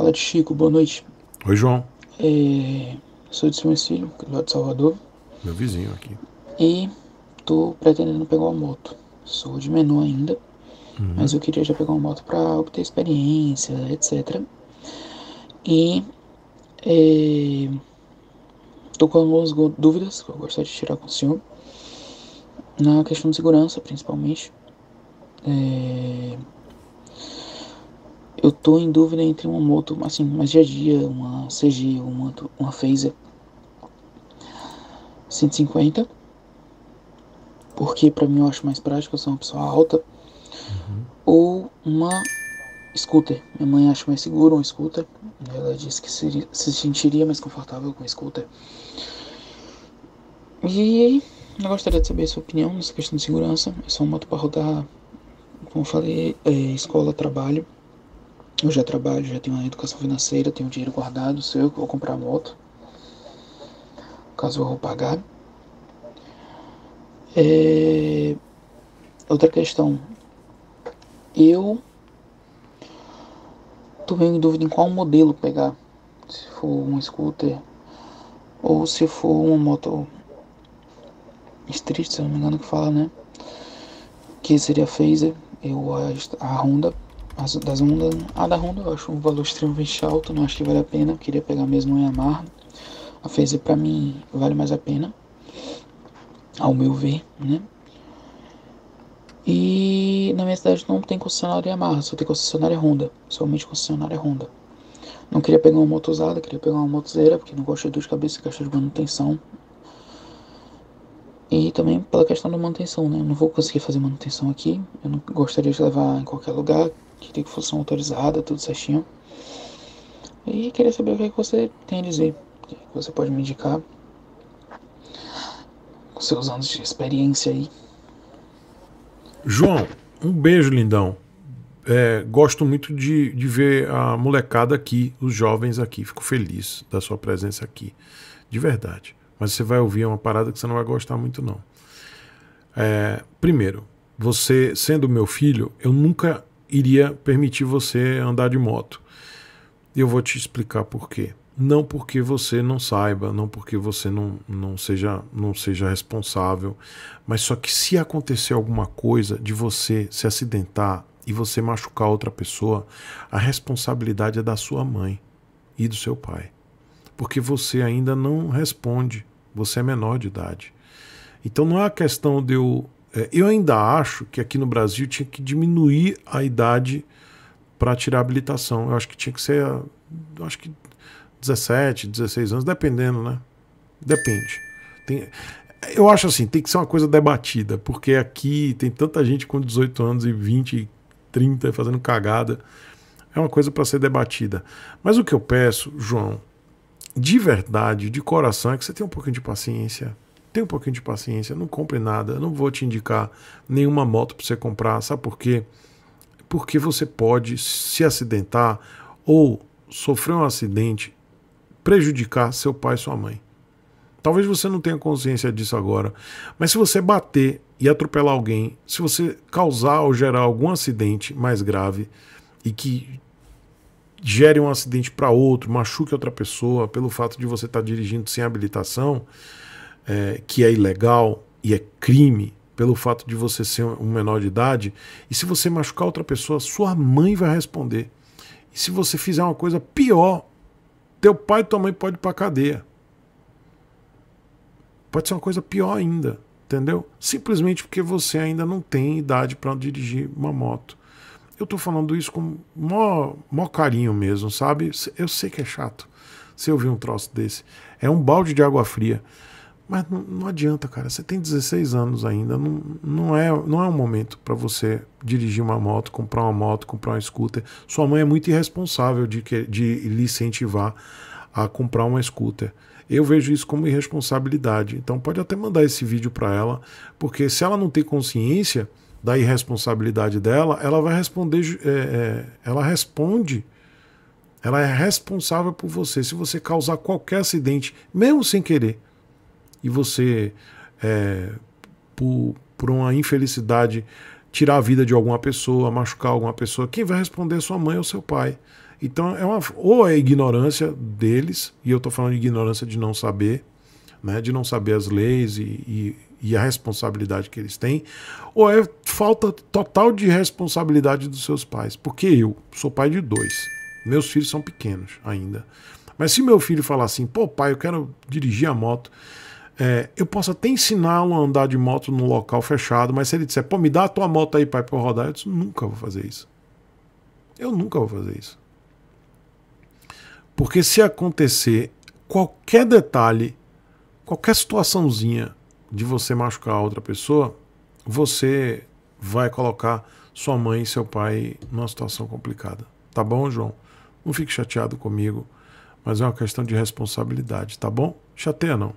Fala de Chico, boa noite. Oi, João. É, sou de São Silvio, lá de Salvador. Meu vizinho aqui. E tô pretendendo pegar uma moto. Sou de menor ainda, uhum. mas eu queria já pegar uma moto para obter experiência, etc. E é, tô com algumas dúvidas que eu gostaria de tirar com o senhor. Na questão de segurança, principalmente. É, eu tô em dúvida entre uma moto, assim, mais dia a dia, uma CG ou uma, uma Phaser 150. Porque para mim eu acho mais prático, eu sou uma pessoa alta. Uhum. Ou uma scooter. Minha mãe acha mais seguro um scooter. Ela disse que seria, se sentiria mais confortável com scooter. E eu gostaria de saber a sua opinião nessa questão de segurança. É só uma moto para rodar, como eu falei, é, escola, trabalho. Eu já trabalho, já tenho uma educação financeira, tenho dinheiro guardado, sei que vou comprar moto. Caso eu vou pagar. É... Outra questão. Eu tô meio em dúvida em qual modelo pegar. Se for um scooter ou se for uma moto street, se não me engano que fala, né? Que seria a Phaser, eu a Honda. As das Honda, a ah, da Honda eu acho um valor extremamente alto, não acho que vale a pena, eu queria pegar mesmo uma Yamaha. A fez para mim vale mais a pena, ao meu ver, né? E na minha cidade não tem concessionária Yamaha, só tem concessionária Honda, somente concessionária Honda. Não queria pegar uma moto usada, queria pegar uma motozeira, porque não gosto de dor de cabeça, questão de manutenção. E também pela questão da manutenção, né? Eu não vou conseguir fazer manutenção aqui. Eu não gostaria de levar em qualquer lugar que tem que função autorizada, tudo certinho. E queria saber o que, é que você tem a dizer, o é que você pode me indicar com seus anos de experiência aí. João, um beijo, lindão. É, gosto muito de, de ver a molecada aqui, os jovens aqui. Fico feliz da sua presença aqui, de verdade. Mas você vai ouvir é uma parada que você não vai gostar muito, não. É, primeiro, você sendo meu filho, eu nunca iria permitir você andar de moto. Eu vou te explicar por quê. Não porque você não saiba, não porque você não, não, seja, não seja responsável, mas só que se acontecer alguma coisa de você se acidentar e você machucar outra pessoa, a responsabilidade é da sua mãe e do seu pai. Porque você ainda não responde, você é menor de idade. Então não é a questão de eu é, eu ainda acho que aqui no Brasil tinha que diminuir a idade para tirar habilitação. Eu acho que tinha que ser, acho que 17, 16 anos, dependendo, né? Depende. Tem, eu acho assim, tem que ser uma coisa debatida, porque aqui tem tanta gente com 18 anos e 20, 30 fazendo cagada. É uma coisa para ser debatida. Mas o que eu peço, João, de verdade, de coração, é que você tenha um pouquinho de paciência Tenha um pouquinho de paciência, não compre nada, não vou te indicar nenhuma moto para você comprar, sabe por quê? Porque você pode se acidentar ou sofrer um acidente, prejudicar seu pai e sua mãe. Talvez você não tenha consciência disso agora, mas se você bater e atropelar alguém, se você causar ou gerar algum acidente mais grave e que gere um acidente para outro, machuque outra pessoa pelo fato de você estar tá dirigindo sem habilitação, é, que é ilegal e é crime pelo fato de você ser um menor de idade, e se você machucar outra pessoa, sua mãe vai responder. E se você fizer uma coisa pior, teu pai e tua mãe pode ir para cadeia. Pode ser uma coisa pior ainda, entendeu? Simplesmente porque você ainda não tem idade para dirigir uma moto. Eu tô falando isso com mó, maior carinho mesmo, sabe? Eu sei que é chato você ouvir um troço desse. É um balde de água fria. Mas não, não, adianta, cara. Você tem 16 anos ainda. Não, não, é, não é um momento para você dirigir uma moto, comprar uma moto, comprar um scooter. Sua mãe é muito irresponsável de, que, de lhe incentivar a comprar uma scooter. Eu vejo isso como irresponsabilidade. Então pode até mandar esse vídeo para ela, porque se ela não tem consciência da irresponsabilidade dela, ela vai responder. É, é, ela responde. Ela é responsável por você. Se você causar qualquer acidente, mesmo sem querer e você, é, por, por uma infelicidade, tirar a vida de alguma pessoa, machucar alguma pessoa, quem vai responder é sua mãe ou seu pai. Então, é uma, ou é ignorância deles, e eu estou falando de ignorância de não saber, né, de não saber as leis e, e, e, a responsabilidade que eles têm, ou é falta total de responsabilidade dos seus pais. Porque eu sou pai de dois, meus filhos são pequenos ainda. Mas se meu filho falar assim, pô, pai, eu quero dirigir a moto, é, eu posso até ensiná-lo a andar de moto num local fechado, mas se ele disser, pô, me dá a tua moto aí, pai, pra eu rodar, eu disse, nunca vou fazer isso. Eu nunca vou fazer isso. Porque se acontecer qualquer detalhe, qualquer situaçãozinha de você machucar a outra pessoa, você vai colocar sua mãe e seu pai numa situação complicada. Tá bom, João? Não fique chateado comigo, mas é uma questão de responsabilidade, tá bom? Chateia não.